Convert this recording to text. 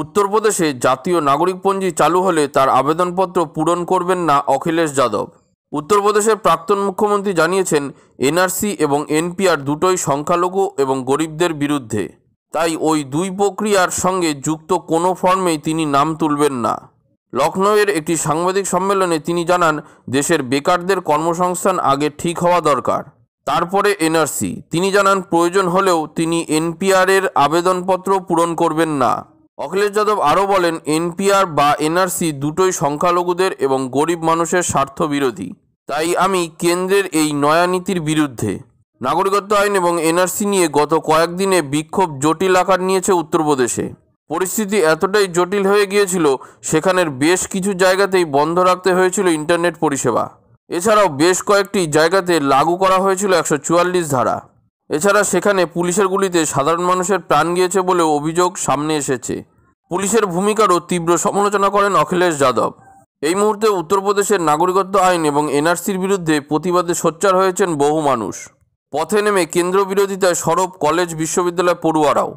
উত্তরপ্রদেশে জাতীয় নাগরিকপঞ্জি চালু হলে তার আবেদনপত্র পূরণ করবেন না অখিলেশ যাদব উত্তরপ্রদেশের প্রাক্তন মুখ্যমন্ত্রী জানিয়েছেন এনআরসি এবং এনপিআর দুটোই সংখ্যালঘু এবং গরিবদের বিরুদ্ধে তাই ওই দুই প্রক্রিয়ার সঙ্গে যুক্ত কোনো ফর্মেই তিনি নাম তুলবেন না লখনৌয়ের একটি সাংবাদিক সম্মেলনে তিনি জানান দেশের বেকারদের কর্মসংস্থান আগে ঠিক হওয়া দরকার তারপরে এনআরসি তিনি জানান প্রয়োজন হলেও তিনি এনপিআরের আবেদনপত্র পূরণ করবেন না অখিলেশ যাদব আরও বলেন এনপিআর বা এনআরসি দুটোই সংখ্যালঘুদের এবং গরিব মানুষের স্বার্থ বিরোধী তাই আমি কেন্দ্রের এই নয়া নীতির বিরুদ্ধে নাগরিকত্ব আইন এবং এনআরসি নিয়ে গত কয়েকদিনে বিক্ষোভ জটিল আকার নিয়েছে উত্তরপ্রদেশে পরিস্থিতি এতটাই জটিল হয়ে গিয়েছিল সেখানের বেশ কিছু জায়গাতেই বন্ধ রাখতে হয়েছিল ইন্টারনেট পরিষেবা এছাড়াও বেশ কয়েকটি জায়গাতে লাগু করা হয়েছিল একশো ধারা এছাড়া সেখানে পুলিশের গুলিতে সাধারণ মানুষের প্রাণ গিয়েছে বলেও অভিযোগ সামনে এসেছে পুলিশের ভূমিকারও তীব্র সমালোচনা করেন অখিলেশ যাদব এই মুহূর্তে উত্তরপ্রদেশের নাগরিকত্ব আইন এবং এনআরসির বিরুদ্ধে প্রতিবাদে সোচ্চার হয়েছেন বহু মানুষ পথে নেমে কেন্দ্র বিরোধিতায় সরব কলেজ বিশ্ববিদ্যালয় পড়ুয়ারাও